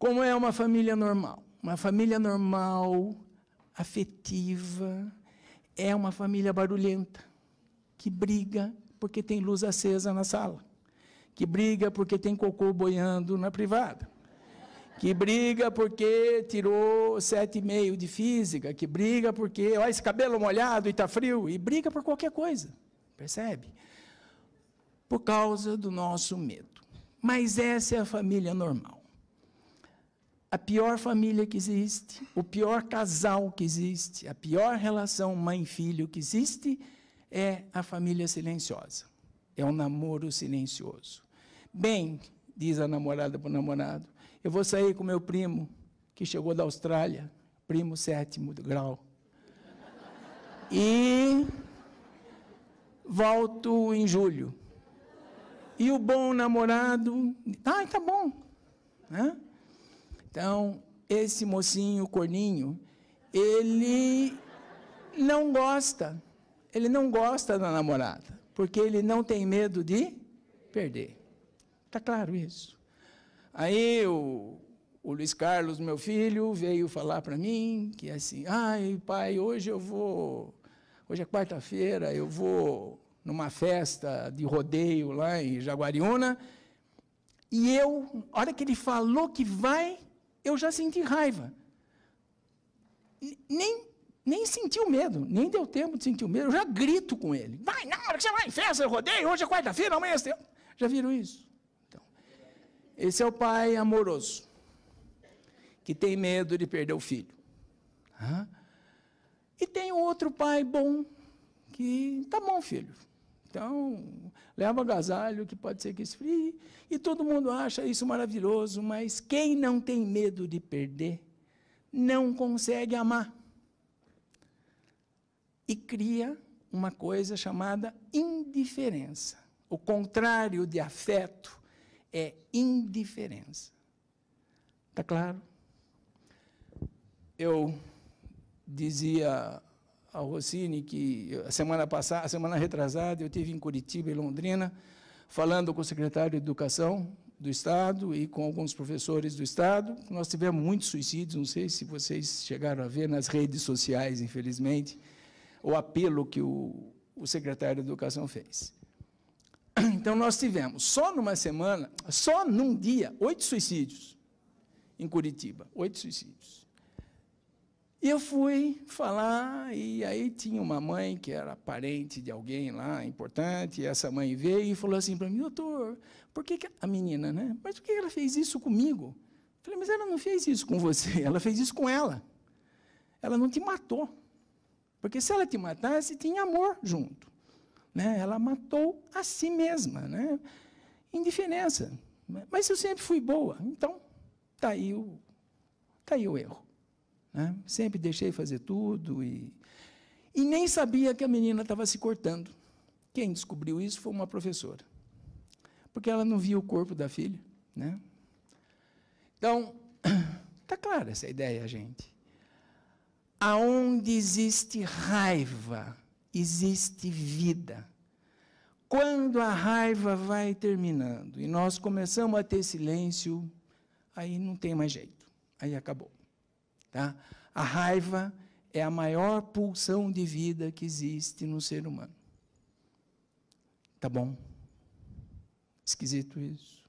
Como é uma família normal? Uma família normal, afetiva, é uma família barulhenta, que briga porque tem luz acesa na sala, que briga porque tem cocô boiando na privada, que briga porque tirou sete e meio de física, que briga porque ó esse cabelo molhado e está frio, e briga por qualquer coisa, percebe? Por causa do nosso medo. Mas essa é a família normal a pior família que existe, o pior casal que existe, a pior relação mãe-filho que existe é a família silenciosa. É um namoro silencioso. Bem, diz a namorada para o namorado, eu vou sair com meu primo, que chegou da Austrália, primo sétimo grau. E volto em julho. E o bom namorado, ah, tá bom. Né? Então, esse mocinho corninho, ele não gosta. Ele não gosta da namorada, porque ele não tem medo de perder. Está claro isso. Aí o, o Luiz Carlos, meu filho, veio falar para mim que assim, ai pai, hoje eu vou, hoje é quarta-feira, eu vou numa festa de rodeio lá em Jaguariúna. E eu, a hora que ele falou que vai, eu já senti raiva. Nem, nem senti o medo, nem deu tempo de sentir o medo. Eu já grito com ele. Vai, na hora que você vai em festa, eu rodeio, hoje é quarta-feira, amanhã é tempo. Já viram isso? Então, esse é o pai amoroso, que tem medo de perder o filho. E tem outro pai bom, que tá bom, filho, então, leva agasalho que pode ser que esfrie. E todo mundo acha isso maravilhoso, mas quem não tem medo de perder, não consegue amar. E cria uma coisa chamada indiferença. O contrário de afeto é indiferença. Está claro? Eu dizia ao Rossini que a semana passada, a semana retrasada, eu tive em Curitiba e Londrina, falando com o secretário de Educação do Estado e com alguns professores do Estado. Nós tivemos muitos suicídios, não sei se vocês chegaram a ver nas redes sociais, infelizmente, o apelo que o, o secretário de Educação fez. Então, nós tivemos, só numa semana, só num dia, oito suicídios em Curitiba. Oito suicídios. E eu fui falar, e aí tinha uma mãe que era parente de alguém lá, importante, e essa mãe veio e falou assim para mim, doutor, por que, que, a menina, né? Mas por que ela fez isso comigo? Eu falei, mas ela não fez isso com você, ela fez isso com ela. Ela não te matou. Porque se ela te matasse, tinha amor junto. Né? Ela matou a si mesma, né? Indiferença. Mas eu sempre fui boa, então tá aí, o, tá aí o erro. Né? Sempre deixei fazer tudo e, e nem sabia que a menina estava se cortando. Quem descobriu isso foi uma professora, porque ela não via o corpo da filha. Né? Então, está clara essa ideia, gente. Aonde existe raiva, existe vida. Quando a raiva vai terminando e nós começamos a ter silêncio, aí não tem mais jeito, aí acabou. Tá? A raiva é a maior pulsão de vida que existe no ser humano. Tá bom? Esquisito isso.